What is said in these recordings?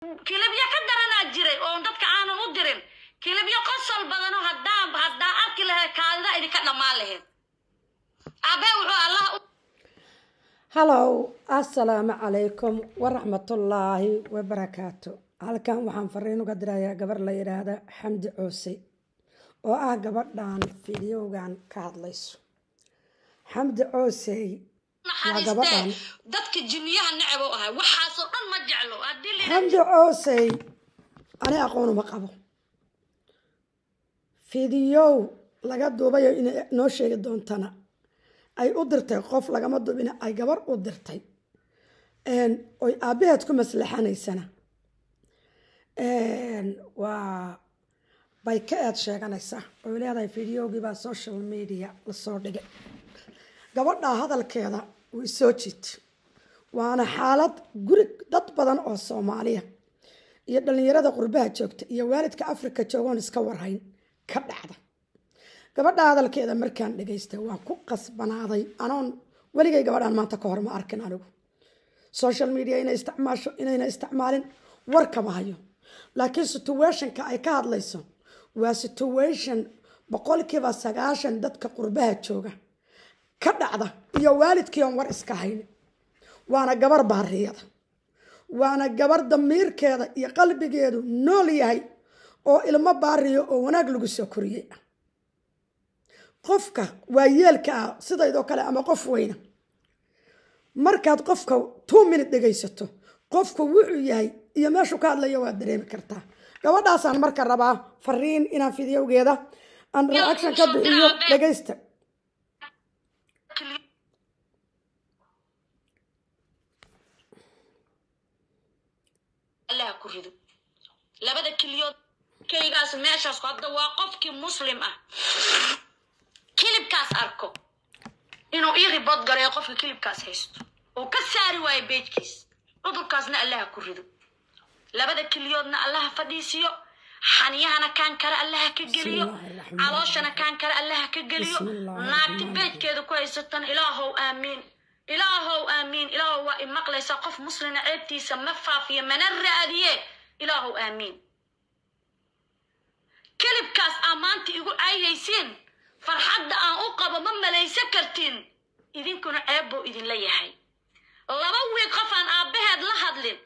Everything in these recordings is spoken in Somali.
kilibyo ka daranaa jiray oon dadka aanan u dirin kilibyo qosol badano haddaan haddaa arki lahayd kaadida idinka dhammaan lahayd aabbe wuxuu allah hallow assalaamu calaykum waraxmatullaahi wabarakaatu halkan waxaan fariin uga dirayaa gabar la yidhaahda xamdi coose oo ah gabadhaan fiidiyowgan ka hadlayso xamdi coosey naxariistee dadka jinniyaha necab ahay waxaasoo dhan ma jeclo xamdi coosey ani aqoon uma qabo fidiyow laga duubayo inay noo sheegi doontana ay u dirtay qof lagama duubina ay gabar u dirtay oy aabbaheed ku maslaxanaysana waa bay ka eed sheeganaysaa oy leedahay fideogii baa social media lasoo dhigay gabadhaa hadalkeeda way soo jiito waana xaalad guri dad badan oo soomaaliya iyo dhallinyarada qurbaha joogta iyo waalidka afrika joogoon iska warhayn ka dhacda gabadha hadalkeeda markaan dhagaystay waa ku qasbanaaday anoon weligay gabadhaan maanta ka hor ma arkin anigu social media inay isticmaasho inayna isticmaalin warkama hayo laakiin situationka ay ka hadlayso waa situation boqolkiiba sagaashan dadka qurbaha jooga ka dhacda iyo waalidkii war iska hayn waana gabar baariyada waana gabar damiirkeeda iyo qalbigeedu nool yahay oo ilmo baariyo oo wanaag lagu soo koriyey qofka waa yeelka ah sidaydoo kale ama qof weyna markaad qofka two minute dhegaysato qofku wuxuu yahay iyo meeshuu ka hadlayo waad dareemi kartaa gabadhaasaan marka rabaa fariin inaan fidyowgeeda aan reaction ka bixiyo dhegaysta ku rido labada keliyood kaygaas meeshaas hadda waa qofkii muslim ah kilibkaas arko inuu ii ribood gareeyo qofka kilibkaas haysto oo ka saari waayo beejkiis cudurkaasna allaha ku rido labada keliyoodna allaha fadhiisiyo xaniyahana kaan kale allaha ka geliyo calooshana kaan kale allaha ka geliyo naagti beejkeeda ku haysatan ilaahow aamiin ilaahow aamiin ilaahow waa i maqlaysaa qof muslina ceebtiisa ma faafiya mana raadiye ilaahow aamiin kelibkaas aa maanta igu caayaysiin farxadda aan u qabo ma malaysan kartin idinkuna ceeb buu idinla yahay laba wiig qof aan aabbaheed la hadlin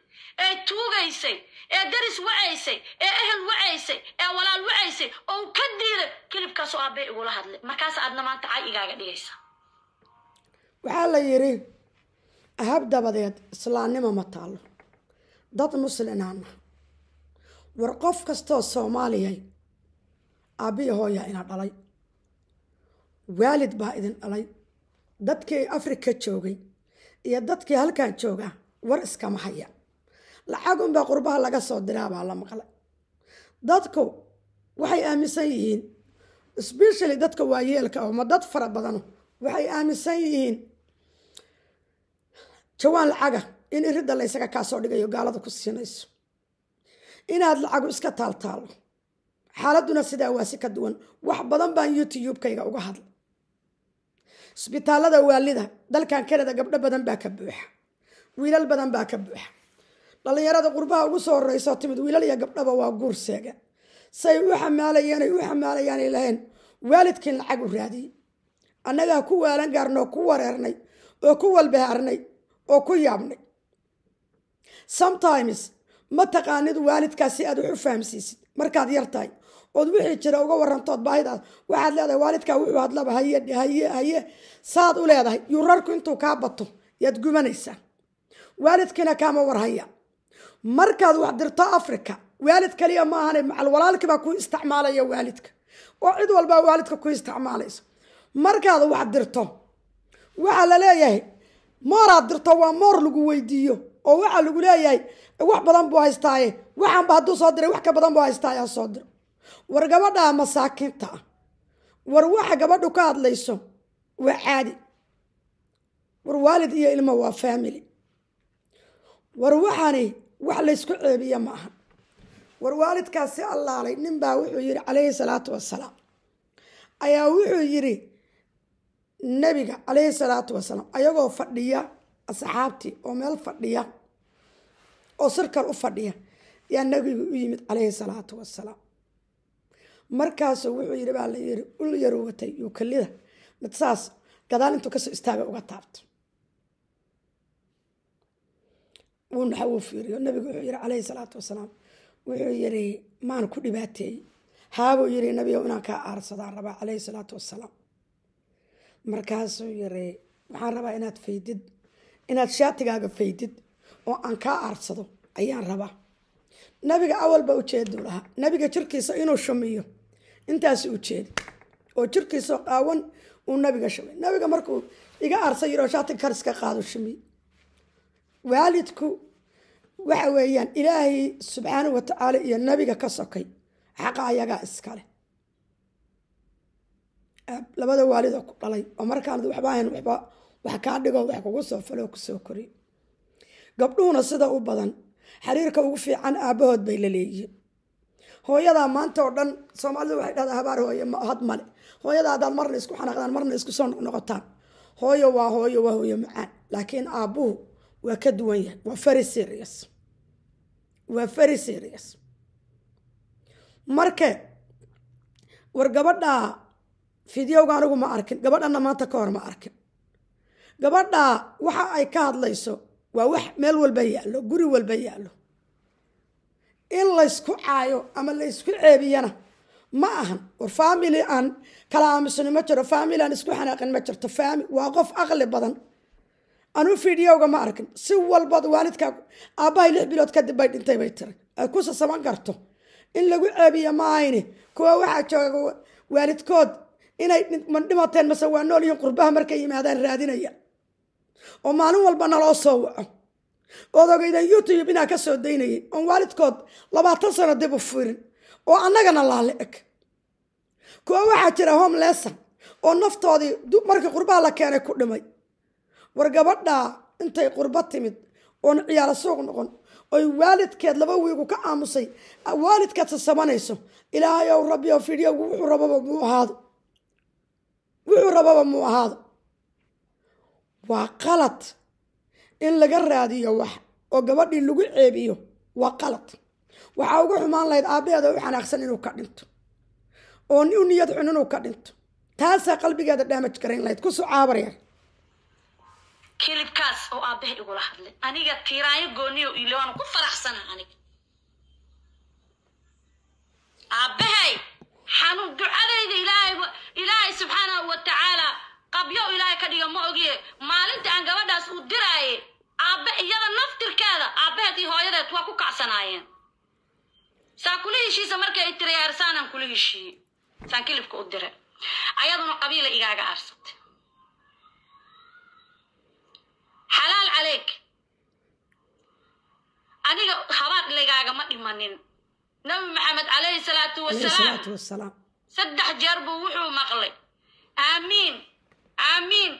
ee tuugaysay ee daris wacaysay ee ehel wacaysay ee walaal wacaysay oo u ka diiday kelibkaasoo aabbahe igula hadlay markaas aadna maanta cay igaaga dhigaysa waxaa la yidhi ahab dabadeed islaannimo ma taallo dad muslimaana war qof kastoo soomaaliyay aabbiya hooyaa ina dhalay waalid baa idin dhalay dadkii afrika joogay iyo dadkii halkan jooga war iskama haya lacag unbaa qurbaha laga soo diraa baa la maqla dadku waxay aaminsan yihiin sbeshally dadka waayeelka oo ma dad fara badano waxay aaminsan yihiin jawaan lacaga ah. in irida laysaga kaasoo dhigayo gaalada ku siinayso inaad lacagu iska taaltaalo xaaladuna sidaa waa si ka duwan wax badan baan youtubekayga uga hadla isbitaalada waalida dalkan kanada gabdho badan baa ka buuxa wiilal badan baa ka buuxa dhallinyarada qurbaha ugu soo horeyso timid wiilal iyo gabdhaba waa guur seega say u xamaalayeen ay u xamaalayaanay lahayn waalidkiin lacag u raadiyey annagaa ku waalan gaarnoo ku wareernay oo ku walbahaarnay oo ku yaabnay sometimes ma taqaanid waalidkaas si aad wax u fahamsiisid markaad yar ood wixii jira uga warantood baahidaas waxaad leedahay waalidkaa wuxuu hadlaba haye haye haye saad u leedahay yurarku intuu kaa bato yaad gubanaysaa waalidkiina kaama warhaya markaad wax dirto africa waalid kaliya ma ahane macal walaalkibaa ku isticmaalaya waalidka oo cid walbaa waalidka ku isticmaalayso markaad wax dirto waxaa la leeyahay mooraad dirto waa moor lagu weydiiyo oo waxaa lagu leeyahay wax badan buu haystaaye waxaanba hadduu soo diray wax ka badan buu haystaa yaa soo diro war gabadhaa masaakiinta ah war waxa gabadhu ka hadlayso waa caadi war waalid iyo ilmo waa faamily war waxani wax laysku ceebiya ma aha war waalidkaasi allaalay ninbaa wuxuu yidhi calayhi salaatu wasalaam ayaa wuxuu yidhi nebiga calayhi salaatu wasalaam ayagoo fadhiya asxaabtii oo meel fadhiya oo sirkal u fadhiya yaa nabiga u yimid caleyhi salaatu wasalaam markaasuu wuxuu yidhi baa la yiri ul yaru yukalida mid saas gadaal intuu kasoo istaaga uga taabto wuu naxa fiiriyo nabigu wuxuu yihi caleyhi salaatu wasalaam wuxuu yiri maan ku dhibaateeyey haabuu yiri nabigo inaan kaa aarsadaan rabaa caleyhi salaatu wasalaam markaasuu yiri waxaan rabaa inaad faydid inaad shaatigaaga faydid oo aan kaa aarsado ayaan rabaa nabiga awalba ujeeduu lahaa nabiga jirkiisa inuu shumiyo intaas ujeeda oo jirkiisao qaawan uu nabiga shumiy nabiga markuu iga aarsa yiroo shaatig kariska qaado shumiy waalidku waxa weeyaan ilaahay subxaanau watacaala iyo nabiga ka sokay xaqa ayagaa iskale labada waalid oo ku dhalay oo markaan waxba ahayn waxba wax kaa dhigo wax kugu soo falo kusoo kori gabdhuhuna sida u badan xiriirka ugu fiican aabbahood bay la hooyadaa maanta oo dhan soomaalidu waxay dhahdaa habaar hooye had male hooyada haddaad marna isku xanaaqdaan marna isku soo noqnoqotaan hooyo waa hooyo waa hooyo macaan laakiin aabbuhu waa ka duwan yahay waa very serious waa very serious marke war gabadhaa fidyowga anigu ma arkin gabadhanna maanta ka hor ma arkin gabadhaa waxa ay ka hadlayso waa wax meel walba yaallo guri walba yaallo in laysku caayo ama laysku ceebiyana ma ahan war faamili aan kala aamusano ma jiro faamili aan isku xanaaqin ma jirto faami waa qof aqli badan anuu fidyowga ma arkin si walbad waalidkaa aabbahay lix bilood kadib bay dhintay bay tiri ay ku sasaban karto in lagu ceebiyo maayne kuwa waxaa jooga waalidkood inay dhimateen mase waa nool qurbaha markay yimaadaan raadinaya oo maalin walba naloo soo waco ood youtube inaa ka soo daynayay oon waalidkood labaatan sano dib u firin oo annagana laala eg kuwa waxaa jira home lesson oo naftoodii markii qurbaha la keenay ku dhimay war gabadhaa intay qurbo timid oon ciyaalo suuq noqon oy waalidkeed laba wiigu ka aamusay waalidkaad sasamanayso ilaahay ow rabbi oo fidhiyagu wuxuu rababa muu ahaado wuxuu rababa muu ahaado waa qalad in laga raadiyo wax oo gabadhii lagu ceebiyo waa qalad waxaa ugu xumaan lahayd aabbaheeda u xanaaqsan inuu ka dhinto oo u niyad xun inuu ka dhinto taasaa qalbigeeda dhaamaj garayn lahayd ku socaabar yar kilibkaas oo aabbaha igula hadlay aniga tiiraanyo gooniyo iloan ku faraxsana aniga aabahay xanuun ducadayda ilaahay ilaahay subxaanahu wa tacaala qabyo ilaahay ka dhiga ma ogiye maalinta aan gabadhaas uu diraaye aabbe iyada naftirkeeda aabbaheed iyo hooyadeed waa ku kacsanaayeen saa kula heshiisa markay ay tiray arsaanan kula heshiiye saan kilibka u dira ayaduna qabiila igaaga arsatay xalaal caleyg aniga habaad laygaaga ma dhimanin nabi maxamed calayhi salaatu wasalaam saddex jeer buu wuxuu maqlay aamiin aamiin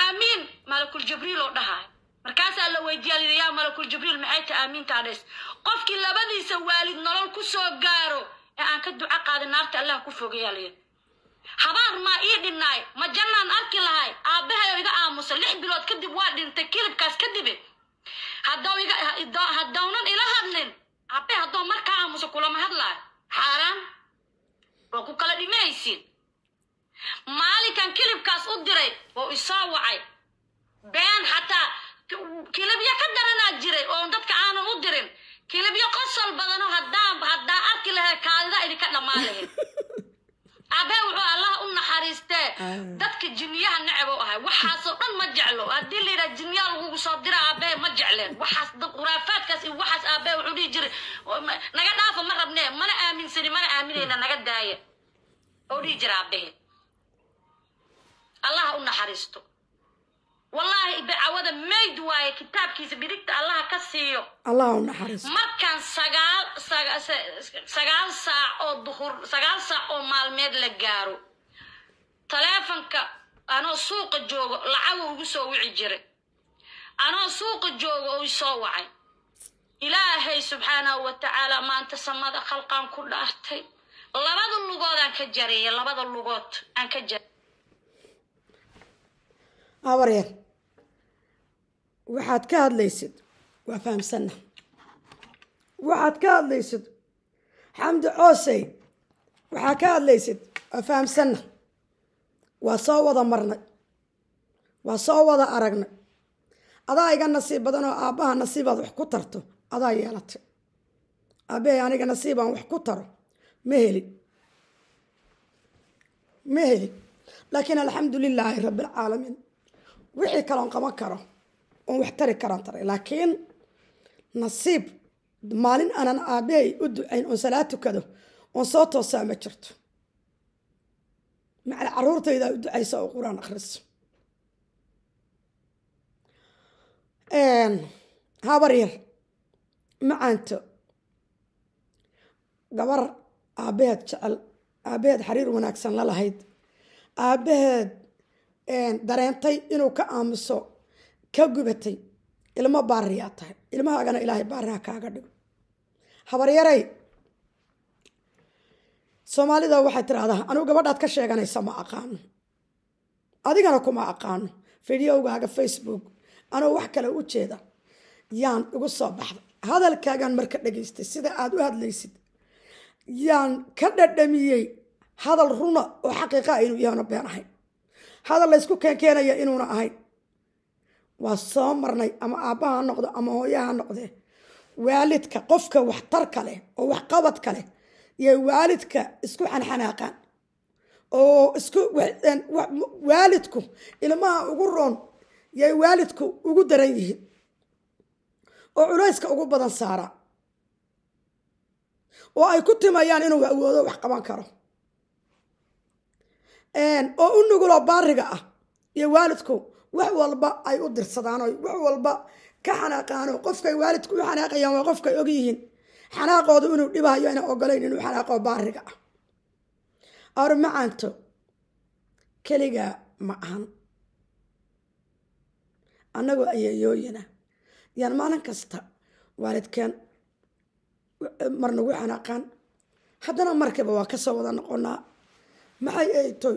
aamiin malakul jibriil oo dhahaay markaasaa la weydiiyaalida yaa malakul jibriil maxay tahay aamiinta adhays qofkii labadiisa waalid nolol ku soo gaaro ee aan ka duco qaadin naarta allah ku fogayaalayo habaar maa ii dhinnaay ma jannaan arki lahay aabbahayo iga aamusa lix bilood kadib waa dhintay kilibkaas kadibe haddownan ila hadlin haddee addoon markaa aamuso kulama hadlaayo xaaraan waa ku kala dhimanaysiin maalinkan kilibkaas u diray oo isoo wacay been xataa kilibyo ka daranaa jiray oon dadka aanan u dirin kilibyo qosol badanoo haddaan haddaa arki lahayd kaadida idinka dhammaan lahayd aabbe wuxuu allah u naxariistee dadka jiniyaha necab u ahay waxaasoo dhan ma jeclo haddii layidhaa jiniyaa lagugu soo dira aabbe ma jecleen waxaas khuraafaadkaas iyo waxaas aabbe wuxuu dhihi jiray oh, naga dhaafa ma rabnee mana aaminsani mana aaminayna naga daaya oo dhihi jira aabbehe allah u naxariisto wallaahi dacwada mayd waaye kitaabkiisa bidigta allaha ka siiyo markaan sagaal sagaal saac oo duhur sagaal saac oo maalmeed la gaaro taleefonka anoo suuqa joogo lacago ugu soo wici jiray anoo suuqa joogo oo isoo wacay ilaahay subxaanahu watacaala maanta samada khalqaan ku dhaartay labada lugood aan ka jareeya labada lugood aan ka jaray waxaad ka hadlaysid waa fahamsanna waxaad ka hadlaysid xamdi coosey waxaa ka hadlaysid waa fahamsanna waa soo wada marnay waa soo wada aragnay adaa iga nasiib badan oo aabbaha nasiibaad wax ku tarto adaa yeelatay aabbahay aniga nasiibaan wax ku taro ma helin ma helin laakiin alxamdu lilaahi rabbialcaalamiin wixii kaloon qaban karo un wax tari karaan taray laakiin nasiib maalin aanan aabbahay u ducayn oon salaad tukado un soo toosaa ma jirto macala caruurtaydaa u ducaysa oo qur-aan akhriso habaryar macaanto gabar aabbaheed jecel aabaheed xiriir wanaagsan la lahayd aabbaheed dareentay inuu ka aamuso ka gubatay ilmo baariyaa tahay ilmahaagana ilaahay baariha kaaga dhigo habaryaray soomaalida waxay tiraahdaa anugu gabadhaad ka sheeganaysa ma aqaano adigana kuma aqaano fideogaaga facebook anoo wax kale u jeeda yaan igu soo baxday hadalkaagaan marka dhegaystay sida aada u hadlaysid yaan ka dhadhamiyey hadal runa oo xaqiiqaa ah inuu yahna been ahayn hadal laysku keenkeenaya inuuna ahayn waa soo marnay ama aabbaha noqdo ama hooyaha ha noqdee waalidka qofka waxtarka leh oo waxqabadka leh yay waalidka isku xanxanaaqaan oo isku waalidku ilmaha ugu roon yay waalidku ugu daran yihiin oo culayska ugu badan saara oo ay ku timayaan inuu awoodo wax qaban karo oo u nuguloo baariga ah iyo waalidku wax walba ay u dirsadaan wax walba ka xanaaqaano oo qofkay waalidku u xanaaqayaan waa qofkay og yihiin xanaaqoodu inuu dhibahayo inaa ogolayn inuu xanaaqoo baariga ah armacanto keligaa ma ahan annagoo ayeeyooyina yaan maalin kasta waalidkeen mar nagu xanaaqaan haddana markiba waa ka soo wada noqonaa maxay ay toy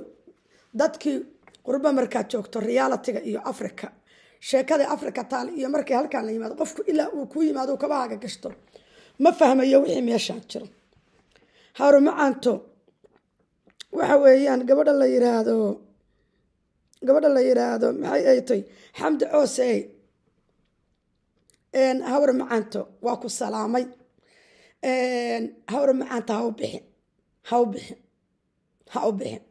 dadkii qurbo markaad joogto realitiga iyo africa sheekada africa taal iyo markay halkaan la yimaado qofku ilaa uu ku yimaado kabahaaga gashto ma fahmayo wixii meeshaa jiro haarumacaanto waxa weeyaan gabadha la yiraahdo gabadha la yiraahdo maxay ay tay xamdi coosey hawr macaanto waa ku salaamay hawr macaanta ha u bixi ha ha u bixi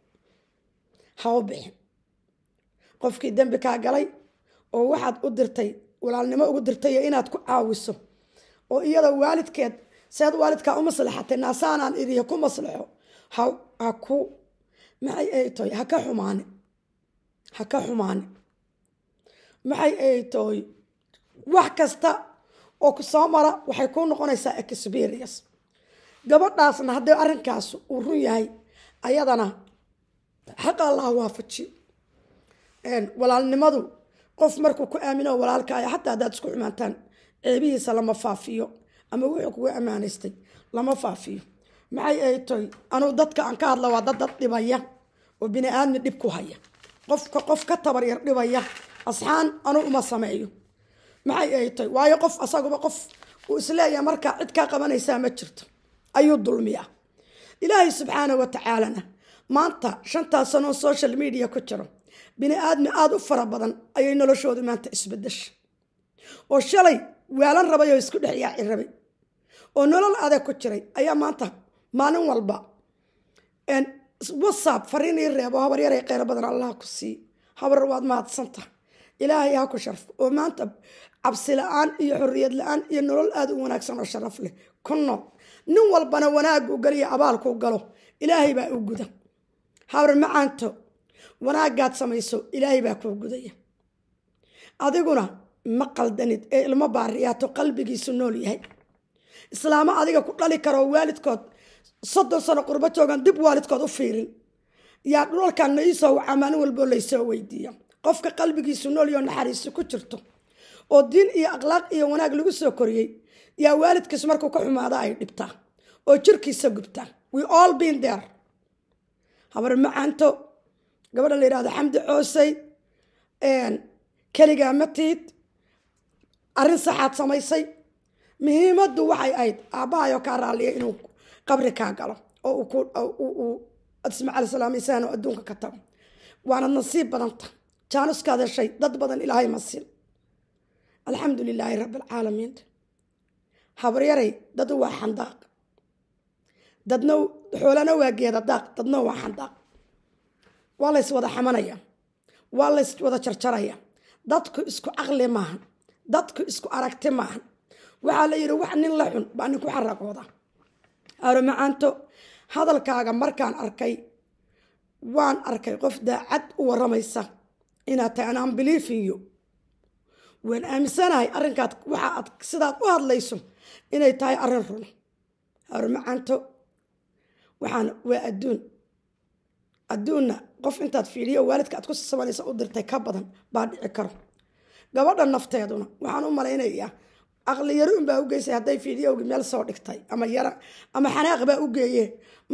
ha u bixi qofkii dembi kaa galay oo waxaad u dirtay walaalnimo ugu dirtay inaad ku caawiso oo iyada waalidkeed sead waalidkaa u maslaxatay naasaanaan idihi ku maslaxo ha ku maxay ay tooy ha ka xumaane ha ka xumaane maxay ay tooy wax kasta oo soo mara waxay kuu noqonaysaa experience gabadhaasna haddii arrinkaasu uu run yahay ayadana xaqa allah waafajiyo walaalnimadu qof markuu ku aamino walaalkaaya xataa haddaad isku xumaantaan ceebihiisa lama faafiyo ama wuxuu kugu ammaanaystay lama faafiyo maxay ay anuu dadka aan ka hadla waa dad dad dhibaya oo bini aadmi dhib ku haya qofka qof ka tabaryar dhibaya asxaan anuu uma sameeyo maxay ay waayo qof asaguba qof uu isleeyaha markaa cid kaa qabanaysaa ma jirto ayuu dulmiyaa ilaahay subxaana wa tacaalana maanta shantaa sanoo social media ku jiro bini-aadmi aada u fara badan ayay noloshoodu maanta isbadasha oo shalay waalan rabay oo isku dhex yaaci rabay oo nolol adeeg ku jiray ayaa maanta maalin walba whatsapp fariinii reebo habar yaray kheyr badan allah ku sii habar waad mahadsan tahay ilaahay ha ku sharfo oo maanta cabsi la-aan iyo xorriyad la-aan iyo nolol aada u wanaagsan oo sharaf leh ku nool nin walbana wanaaguu galiyo abaalkuu galo ilaahay baa u guda habar macaanto wanaagaad samayso ilaahay baa kuu gudaya adiguna ma qaldanid ee ilmo baariyaato qalbigiisu nool yahay islaamo adiga ku dhali karoo waalidkood soddon sano qurbo joogan dib waalidkood u fiirin yaa dhulalkanna iisoo wacaa walboo laysoo weydiiya qofka qalbigiisu nool noolyo naxariisi ku jirto oo diin iyo akhlaaq iyo wanaag lagu soo koriyey yaa waalidkiisu markuu ka xumaada ay dhibtaa oo jirkiisa gubtaa we all been there habar macanto gabadha la yidhahdo xamdi coosey keligaa ma arrin saxaad samaysay muhiimaddu waxay ahayd aabbahayo kaa raalliya inuu qabri kaa galo oo ismaaciil isalaam isaan oo adduunka ka tago waana nasiib badanta jaanuskaad heshay dad badan ilaahay ma siin alxamdu lilaahi rabbi habaryaray dad waa xandaaq dadna xoolana waa geeda daaq dadna waa xandaaq waa lays wada xamanaya waa lays wada jarjaraya dadku isku caqli maahan dadku isku aragti maahan waxaa la yidhi wax nin la xun baa nin ku xaraqooda aromacaanto hadalkaaga markaan arkay waan arkay qof daacad u waramaysa inaad tahay an ambiliifinyo waan aaminsanahay arrinkaad waxa aad sidaad u hadlayso inay tahay arrin run aromacaanto waxaan waa adduun adduunna qof intaad fiiriyo waalidka aad ku sasabanaysa u dirtay ka badan baa dhici karo gabadha nafteeduna waxaan u malaynayaa aqli yari unbaa ugeysay hadday fiidiyowgi meel soo dhigtay ama yara ama xanaaq baa u geeyee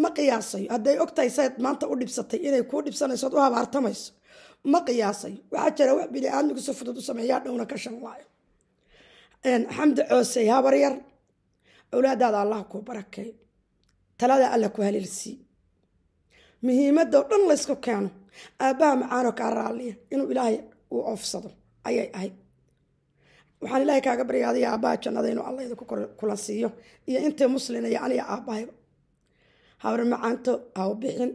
ma qiyaasayo hadday ogtahay sayd maanta u dhibsatay inay kuu dhibsanayso u habaartamayso ma qiyaasayo waxaa jira wax bini aadmigu si fudud u sameeyaa dhowna ka shanlaayo xamdi coosey habaryar awlaadaada allah kuu barakeeyo talada alla ku haliilsii muhiimadda oo dhan laysku keeno aabbaha macaanoo kaa raalliya inuu ilaahay uu oofsado ayay ahayd waxaan ilaahay kaaga baryaaday aabaha jannada inuu allayda ku kula siiyo iyo intay muslina aniga aabbahayba habar macaanto ha u bixin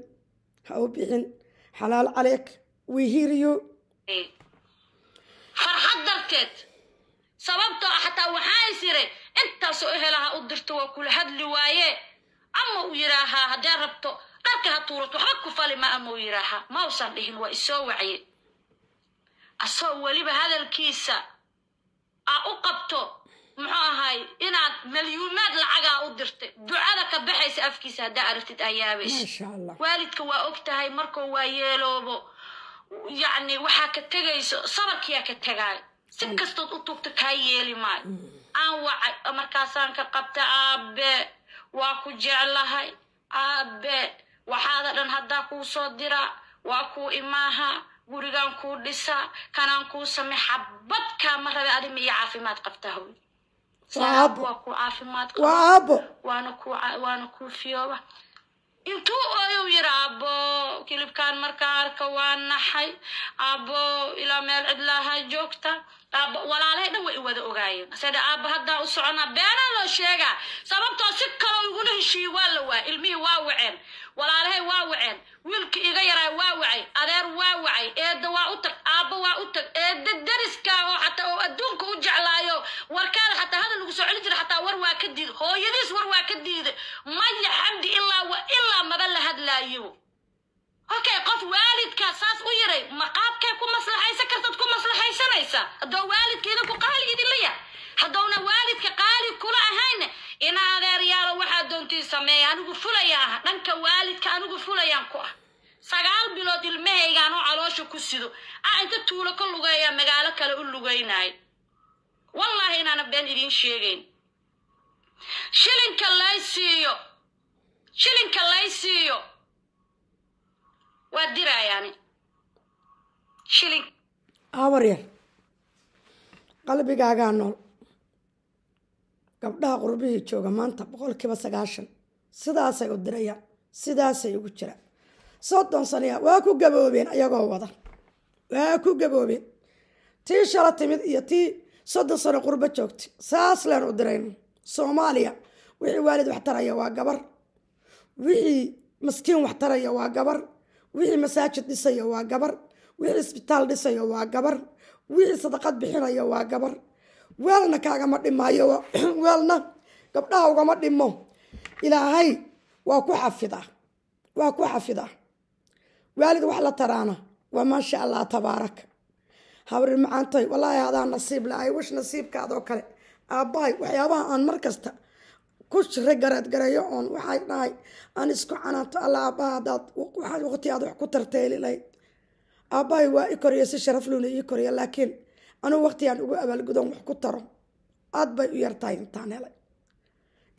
ha u bixin xalaal caleeg wihiriyo farxad darteed sababtoo ah xataa waxaa isire intaasoo ehelaha u dirto waa kula hadli waaye ama u yidhaahaa haddee rabto qarka ha tuurat waxba ku fali ma amuu yidhaaha ma usan dhihin waa isoo wacye asoo weliba hadalkiisa aa u qabto muxuu ahay inaad malyuumaad lacagaa u dirtay ducada ka baxaysa afkiisa haddaa aragtid ayaabays waalidka waa og tahay markuu waa yeeloobo yacni waxaa ka tegayso sabarkiyaa ka tegaay si kastood u tugta kaa yeeli maayo mm. aan wacay markaasaan ka qabta aabe waa ku jeclahay aabe waxaada dhan haddaa kuu soo dira waa kuu imaaha gurigaan kuu dhisa kanaan kuu same xabad kaama rabe adi miyo caafimaad qabta hawl waa ku caafimaad qabo waana kuu fiyooba intuu ooyuu yira abbo kilibkaan markaa arka waa naxay abbo ilaa meel cidlaaha joogta abbo walaalahay dhan way i wada ogaayeen aseda aabba haddaa u soconaa beenaa loo sheegaa sababtoo si kaloo igula heshiiyey waa la waayay ilmihii waa waceen walaalahay waa waceen wiilkii iga yaraa waa wacay adeer waa wacay eedda waa u tag aabba waa u tag eedda deriska oo xataa oo adduunka u jeclaayo warkaada xataa hadal lagu soo celin jira xataa war waa ka diiday hooyadiis war waa ka diiday maya xamdi ilaa wa ilaa maba la hadlaayo okay qof waalidka saas u yaray maqaabkay ku maslaxaysan kartad ku maslaxaysanaysa haddoo waalidka idinku qaali idinla yah haddowna waalidka qaali kula ahayna ina adeeryaalo waxaa doontiin sameeya anigu fulaya ah dhanka waalidka anigu fulayaan ku ah sagaal bilood ilmahaygaan oo caloosha ku sido ah inta tuulo ka lugeeya magaalo kale u lugaynaay wallaahi inaana been idiin sheegayn shilinka lay siiyo shilinka lay siiyo waa diraayaani shilin awaryar qalbigaagaa nool gabdhaha qurbihii jooga maanta boqolkiiba sagaashan sidaasay u dirayaan sidaasay ugu jira soddon sanaya waa ku gaboobeen iyagoo wada waa ku gaboobeen tii shala timid iyo tii soddon sano qurbo joogtay saas leen u dirayn soomaaliya wixii waalid wax taraya waa gabar wixii maskiin wax taraya waa gabar wixii masaajid dhisaya waa gabar wixii isbitaal dhisaya waa gabar wixii sadaqad bixinaya waa gabar weelna kaagama dhimaayo weelna gabdhaha ugama dhimo ilaahay waa ku xafidaa waa ku xafidaa waalida wax la taraana waa maasha allah tabaaraka habrir macaantay walaahi hadaa nasiib la-ay wish nasiibkaadoo kale aabbahay waxyaabaha aan mar kasta ku shira garaadgareeyo oon waxay dhahay aan isku canaanto alla aabbaha hadaad waqti aad wax ku tarteeli lahayd aabbahay waa i koriya si sharaf luuna ii koriya laakiin anuu waqtigaan ugu abaalgudoon wax ku taro aad bay u yartahay intaan helay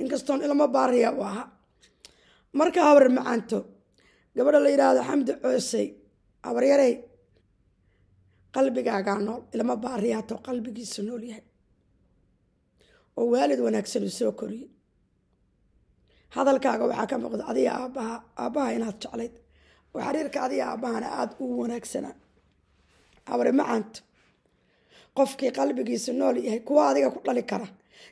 inkastoon ilmo baariya u ahaa marka habar macaanto gabadha la yidhaahdo xamdi coosey habaryarey qalbigaagaa nool ilmo baariya hatoo qalbigiisu nool yahay oo waalid wanaagsan uu soo koriyey hadalkaaga waxaa ka muuqda adiga aabbaha aabbaha inaad jeclayd oo xiriirka adiga aabahana aada u wanaagsanaa habari macaanto qofkii qalbigiisu nool yahay kuwa adiga ku dhali kara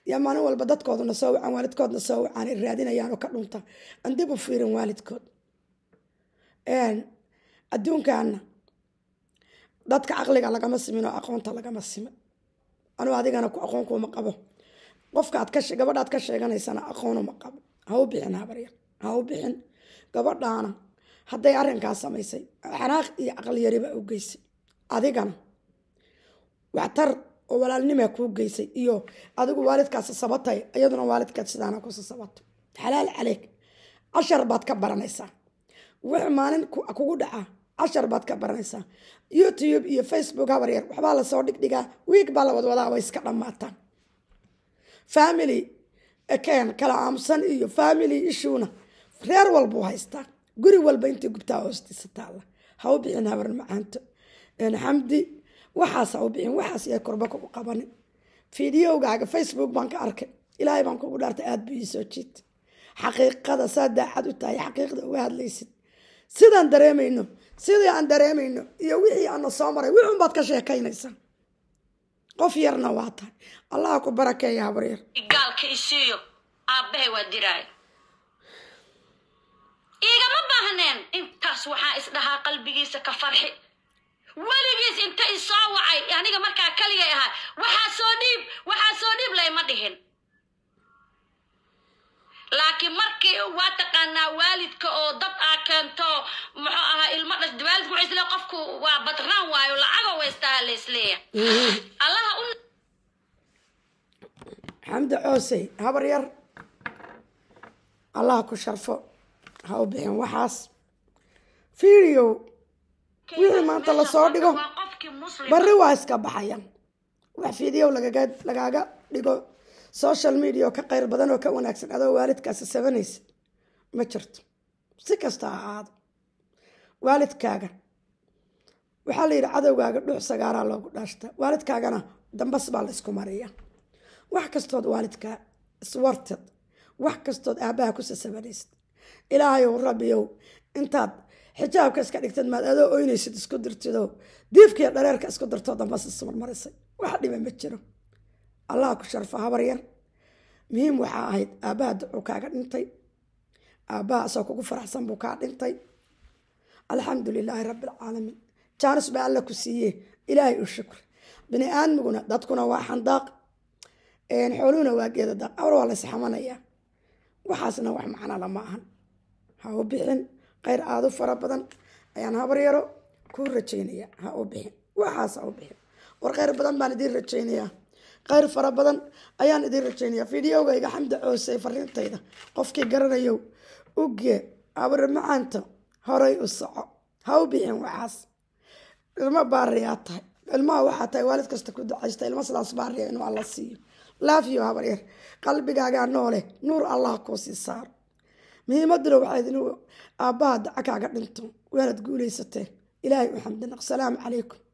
yaa maalin walba dadkooduna soo wacaan waalidkoodna soo wacaan raadinayaanoo ka dhunta aan dib u fiirin waalidkood adduunkaana dadka caqliga lagama siminoo aqoonta lagama simin anuu adigana aqoonkuuma qabo qofkaad gabadhaad ka sheeganaysana aqoonuma qabo ha bixin habarya ha bixin gabadhaana hadday arrinkaas samaysay xanaaq iyo aqliyariba u geysay adigana waxtar oo walaalnimaa kuu geysay iyo adigu waalidkaasi sabatay iyaduna waalidkaas sidaana ku sasabato xalaal caleeg cashar baad ka baranaysaa wix maalin kugu dhaca cashar baad ka baranaysaa youtube iyo facebook habar waxbaa lasoo dhigdhigaa wiig baa la wadwadaa way iska dhammaataa family eken kala aamusan iyo family ishuuna reer walbuu haystaa guri walba intii gubtaa hoostiisa taalla ha habar macaanto xamdi waxaasa u bixin waxaas iy korbaka u qabanin fideogaaga facebook baan ka arkay ilaahay baan kugu dhaartay aada buu iisoo jiita xaqiiqada saa daacad u tahay xaqiiqda uga hadlaysid sidaan dareemayno sidii aan dareemayno iyo wixii aana soo maray wixuunbaad ka sheekaynaysaa qof yarna waa tahay allaha ku barakeeya habreer gaalka isiiyo aabbahay waa diraay iigama baahneen intaas waxaa isdhahaa qalbigiisa ka farxi weligiis intay soo wacay aniga markaa keligay ahaa waxaa soo dhiib waxaa soo dhiib layma dhihin laakiin markii waa taqaanaa waalidka oo dad aa keento muxuu ahaa ilmo dhash waalidku waxay isleeyahay qofku waa badraan waayo lacago weystaha la uhuh. allaha u xamdi coosey habar yar allah ku sharfo ha u bixin waxaas fiidiyow wixii maanta lasoo dhigo bari waa iska baxaya wax fiidiyow lagaaga dhigo social media oo ka qayr badan oo ka wanaagsan adoo waalidkaasi sabanaysa ma jirto si kasta ha ahaado waalidkaaga waxaa la cadowgaaga dhux sagaaraa loogu dhaashta waalidkaagana dambas baa la mariya wax kastood waalidkaa iswartad wax kastood aabbaha ku sasabanaysid ilaahayow rabbiyow intaad xijaabka iska dhigtad maad adoo oynaysid isku dirtido diifkiiyo dhareerka isku dirtoo dambase sumarmarisay wax dhiba ma jiro allah ku sharfo habar yar muhiim waxaa ahayd aabbaha ducuu kaaga dhintay aabbaha asoo kugu faraxsan buu kaa dhintay alxamdu lilaahi rabbialcaalamiin jaanis baa alla ku siiye ilaahay u shukri bini aadmiguna dadkuna waa xandaaq xooluhuna waa geedadaaq awr waa laysxamanayaa waxaasna wax macnala ma ahan ha u bixin khayr aada u fara badan ayaan habaryaro yaro kuu rajaynaya ha u bixin waxaas ha u bixin war khayr badan baan idiin rajaynayaa khayr fara badan ayaan idiin rajaynayaa fideogayga xamda coosey fariintayda qofkii garanayow ugee habar horay u soco ha u bixin waxaas ilmo baariyaa tahay ilmaha waxaa tahay waalid kasta ku ducaysta ilmo sidaas baariya inuu alla siiyo laafiyo habaryar qalbigaagaa noole nuur allah kuusii saaro muhiimaduna waxayd inuu aabbaha dacakaaga dhinto waanad guulaysateen ilaahay u xamdin assalaamu calaykum